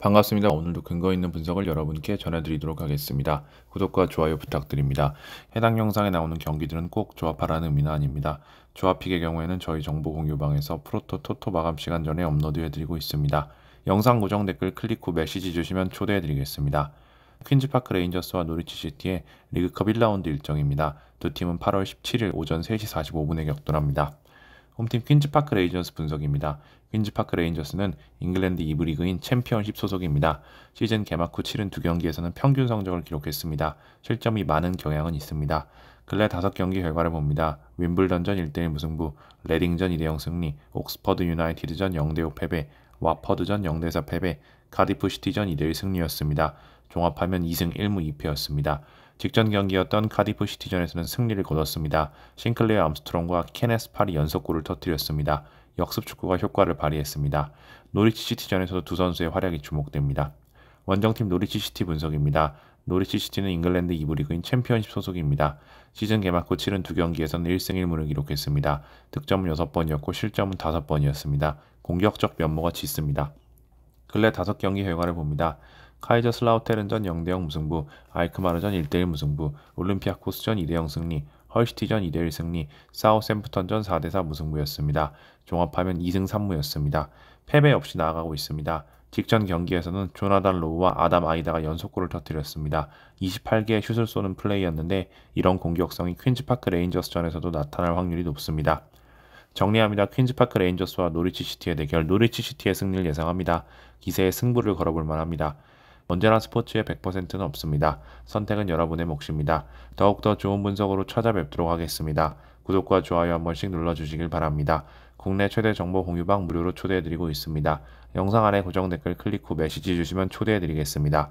반갑습니다. 오늘도 근거 있는 분석을 여러분께 전해드리도록 하겠습니다. 구독과 좋아요 부탁드립니다. 해당 영상에 나오는 경기들은 꼭 조합하라는 의미는 아닙니다. 조합픽의 경우에는 저희 정보 공유방에서 프로토 토토 마감 시간 전에 업로드해드리고 있습니다. 영상 고정 댓글 클릭 후 메시지 주시면 초대해드리겠습니다. 퀸즈파크 레인저스와 노리치시티의 리그컵 1라운드 일정입니다. 두 팀은 8월 17일 오전 3시 45분에 격돌합니다. 홈팀 퀸즈파크 레이저스 분석입니다. 퀸즈파크 레인저스는 잉글랜드 2부 리그인 챔피언십 소속입니다. 시즌 개막 후 7은 두 경기에서는 평균 성적을 기록했습니다. 실점이 많은 경향은 있습니다. 근래 5경기 결과를 봅니다. 윈블던전 1대1 무승부, 레딩전 2대0 승리, 옥스퍼드 유나이티드전 0대5 패배, 와퍼드전 0대4 패배, 카디프 시티전 2대1 승리였습니다. 종합하면 2승 1무 2패였습니다. 직전 경기였던 카디프 시티전에서는 승리를 거뒀습니다. 싱클레어 암스트롱과 케네스 팔이 연속골을 터뜨렸습니다. 역습 축구가 효과를 발휘했습니다. 노리치 시티전에서도 두 선수의 활약이 주목됩니다. 원정팀 노리치 시티 분석입니다. 노리치 시티는 잉글랜드 2부 리그인 챔피언십 소속입니다. 시즌 개막 후 치른 두 경기에서는 1승 1무를 기록했습니다. 득점은 6번이었고 실점은 5번이었습니다. 공격적 면모가 짙습니다. 근래 5경기 결과를 봅니다. 카이저슬라우테른전 0대0 무승부, 아이크마르전 1대1 무승부, 올림피아코스전 2대0 승리, 헐시티전 2대1 승리, 사우샘프턴전 4대4 무승부였습니다. 종합하면 2승 3무였습니다. 패배 없이 나아가고 있습니다. 직전 경기에서는 조나단 로우와 아담 아이다가 연속골을 터뜨렸습니다. 28개의 슛을 쏘는 플레이였는데 이런 공격성이 퀸즈파크 레인저스전에서도 나타날 확률이 높습니다. 정리합니다. 퀸즈파크 레인저스와 노리치 시티의 대결, 노리치 시티의 승리를 예상합니다. 기세의 승부를 걸어볼 만합니다. 언제나 스포츠의 100%는 없습니다. 선택은 여러분의 몫입니다. 더욱더 좋은 분석으로 찾아뵙도록 하겠습니다. 구독과 좋아요 한 번씩 눌러주시길 바랍니다. 국내 최대 정보 공유방 무료로 초대해드리고 있습니다. 영상 아래 고정 댓글 클릭 후 메시지 주시면 초대해드리겠습니다.